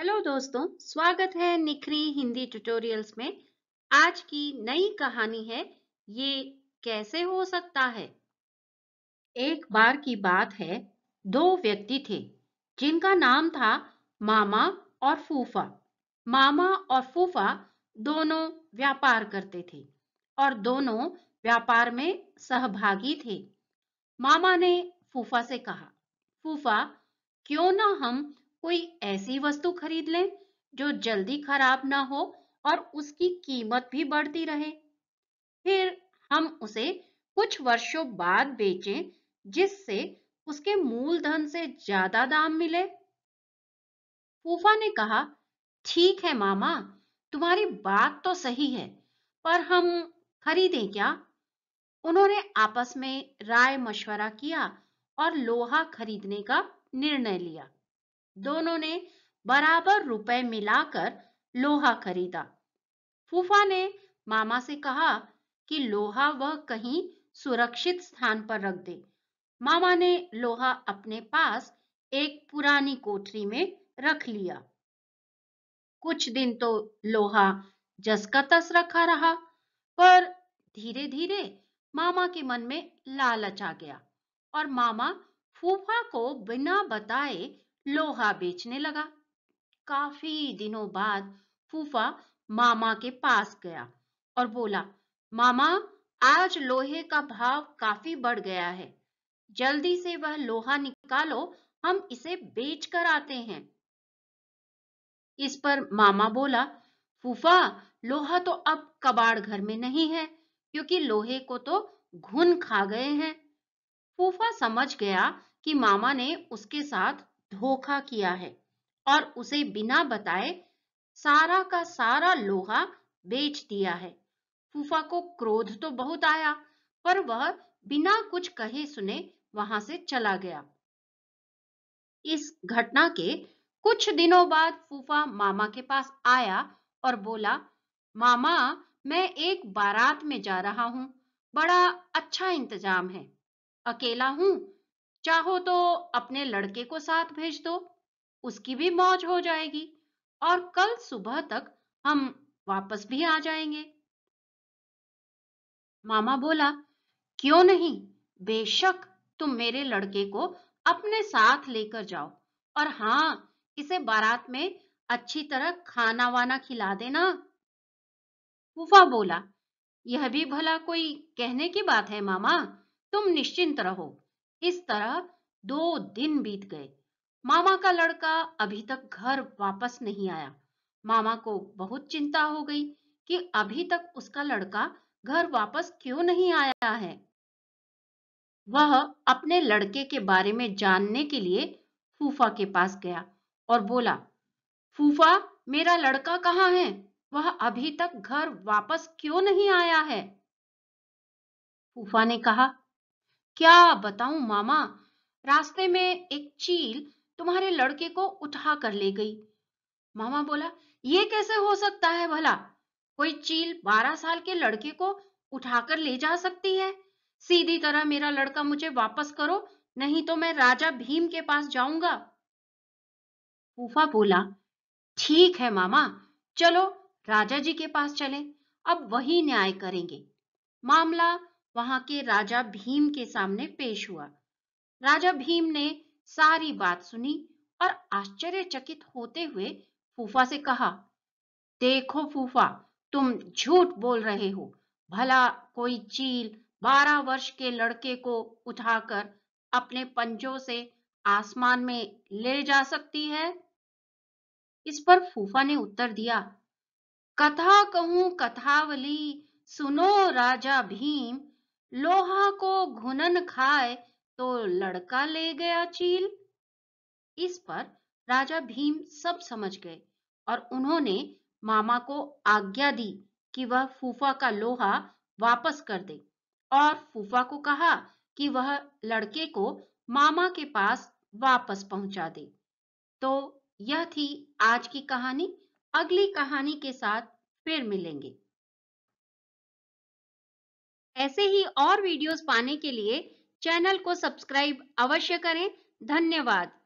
hello दोस्तों स्वागत है निखरी हिंदी ट्यूटोरियल्स में आज की नई कहानी है ये कैसे हो सकता है एक बार की बात है दो व्यक्ति थे जिनका नाम था मामा और फूफा मामा और फूफा दोनों व्यापार करते थे और दोनों व्यापार में सहभागी थे मामा ने फूफा से कहा फूफा क्यों ना हम कोई ऐसी वस्तु खरीद लें जो जल्दी खराब ना हो और उसकी कीमत भी बढ़ती रहे फिर हम उसे कुछ वर्षों बाद बेचें जिससे उसके मूलधन से ज्यादा दाम मिले फूफा ने कहा ठीक है मामा तुम्हारी बात तो सही है पर हम खरीदें क्या उन्होंने आपस में राय मशवरा किया और लोहा खरीदने का निर्णय लिया दोनों ने बराबर रुपए मिलाकर लोहा खरीदा फूफा ने मामा से कहा कि लोहा वह कहीं सुरक्षित स्थान पर रख दे मामा ने लोहा अपने पास एक पुरानी कोठरी में रख लिया कुछ दिन तो लोहा जस का तस रखा रहा पर धीरे धीरे मामा के मन में लालच आ गया और मामा फूफा को बिना बताए लोहा बेचने लगा काफी दिनों बाद फूफा मामा के पास गया और बोला मामा आज लोहे का भाव काफी बढ़ गया है जल्दी से वह लोहा निकालो हम इसे बेचकर आते हैं इस पर मामा बोला फूफा लोहा तो अब कबाड़ घर में नहीं है क्योंकि लोहे को तो घुन खा गए हैं फूफा समझ गया कि मामा ने उसके साथ धोखा किया है और उसे बिना बताए सारा का सारा लोहा बेच दिया है फूफा को क्रोध तो बहुत आया पर वह बिना कुछ कहे सुने वहां से चला गया इस घटना के कुछ दिनों बाद फूफा मामा के पास आया और बोला मामा मैं एक बारात में जा रहा हूं बड़ा अच्छा इंतजाम है अकेला हूं चाहो तो अपने लड़के को साथ भेज दो उसकी भी मौज हो जाएगी और कल सुबह तक हम वापस भी आ जाएंगे मामा बोला क्यों नहीं बेशक तुम मेरे लड़के को अपने साथ लेकर जाओ और हाँ इसे बारात में अच्छी तरह खाना वाना खिला देना फूफा बोला यह भी भला कोई कहने की बात है मामा तुम निश्चिंत रहो इस तरह दो दिन बीत गए मामा का लड़का अभी तक घर वापस नहीं आया मामा को बहुत चिंता हो गई कि अभी तक उसका लड़का घर वापस क्यों नहीं आया है वह अपने लड़के के बारे में जानने के लिए फूफा के पास गया और बोला फूफा मेरा लड़का कहाँ है वह अभी तक घर वापस क्यों नहीं आया है फूफा ने कहा क्या बताऊं मामा रास्ते में एक चील तुम्हारे लड़के को उठा कर ले गई मामा बोला ये कैसे हो सकता है भला कोई चील बारह साल के लड़के को उठाकर ले जा सकती है सीधी तरह मेरा लड़का मुझे वापस करो नहीं तो मैं राजा भीम के पास जाऊंगा फूफा बोला ठीक है मामा चलो राजा जी के पास चले अब वही न्याय करेंगे मामला वहां के राजा भीम के सामने पेश हुआ राजा भीम ने सारी बात सुनी और आश्चर्यचकित होते हुए फूफा से कहा देखो फूफा तुम झूठ बोल रहे हो भला कोई चील बारह वर्ष के लड़के को उठाकर अपने पंजों से आसमान में ले जा सकती है इस पर फूफा ने उत्तर दिया कथा कहूं कथावली सुनो राजा भीम लोहा को घुनन खाए तो लड़का ले गया चील इस पर राजा भीम सब समझ गए और उन्होंने मामा को आज्ञा दी कि वह फूफा का लोहा वापस कर दे और फूफा को कहा कि वह लड़के को मामा के पास वापस पहुंचा दे तो यह थी आज की कहानी अगली कहानी के साथ फिर मिलेंगे ऐसे ही और वीडियोस पाने के लिए चैनल को सब्सक्राइब अवश्य करें धन्यवाद